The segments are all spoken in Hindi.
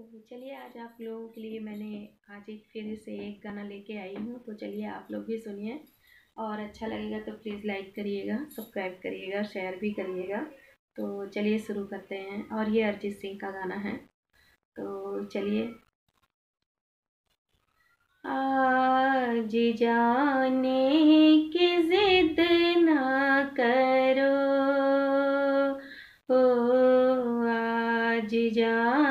तो चलिए आज आप लोगों के लिए मैंने आज एक फिर से एक गाना लेके आई हूँ तो चलिए आप लोग भी सुनिए और अच्छा लगेगा तो प्लीज़ लाइक करिएगा सब्सक्राइब करिएगा शेयर भी करिएगा तो चलिए शुरू करते हैं और ये अरिजीत सिंह का गाना है तो चलिए आज जाने की जिद ना करो ओ आज जाने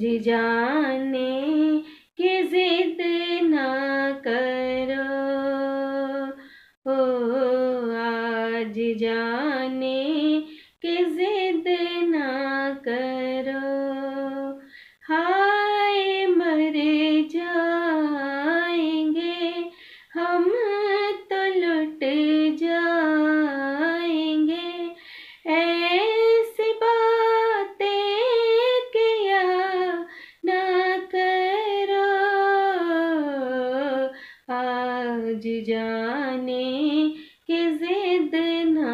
जी जाने की जिद ना करो ओ आज जाने की जिद ना करो समझ जाने कि जिद ना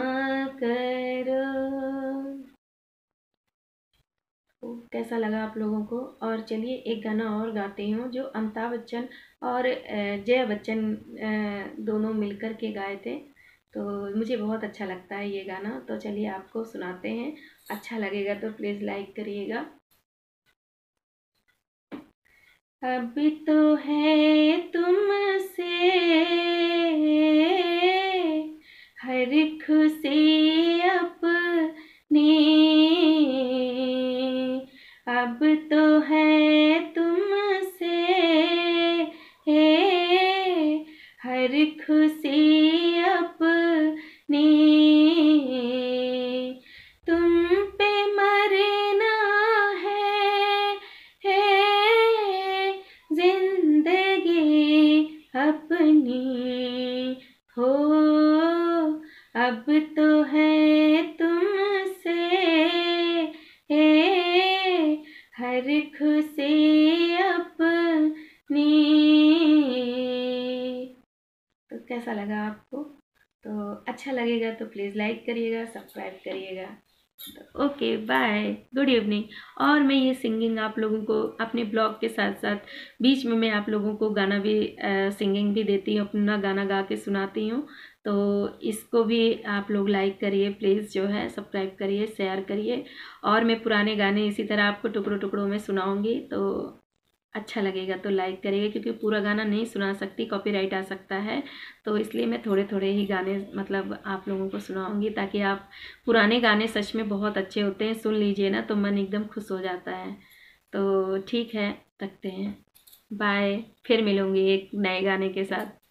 करो तो कैसा लगा आप लोगों को और चलिए एक गाना और गाते हूँ जो अमिताभ बच्चन और जया बच्चन दोनों मिलकर के गाए थे तो मुझे बहुत अच्छा लगता है ये गाना तो चलिए आपको सुनाते हैं अच्छा लगेगा तो प्लीज़ लाइक करिएगा अब तो है तुमसे हर खुशी अपनी अब तो है हो अब तो है तुमसे ए, हर खुशी अपनी तो कैसा लगा आपको तो अच्छा लगेगा तो प्लीज़ लाइक करिएगा सब्सक्राइब करिएगा ओके बाय गुड इवनिंग और मैं ये सिंगिंग आप लोगों को अपने ब्लॉग के साथ साथ बीच में मैं आप लोगों को गाना भी आ, सिंगिंग भी देती हूँ अपना गाना गा के सुनाती हूँ तो इसको भी आप लोग लाइक करिए प्लीज़ जो है सब्सक्राइब करिए शेयर करिए और मैं पुराने गाने इसी तरह आपको टुकड़ों टुकड़ों में सुनाऊँगी तो अच्छा लगेगा तो लाइक करिएगा क्योंकि पूरा गाना नहीं सुना सकती कॉपीराइट आ सकता है तो इसलिए मैं थोड़े थोड़े ही गाने मतलब आप लोगों को सुनाऊंगी ताकि आप पुराने गाने सच में बहुत अच्छे होते हैं सुन लीजिए ना तो मन एकदम खुश हो जाता है तो ठीक है रखते हैं बाय फिर मिलूँगी एक नए गाने के साथ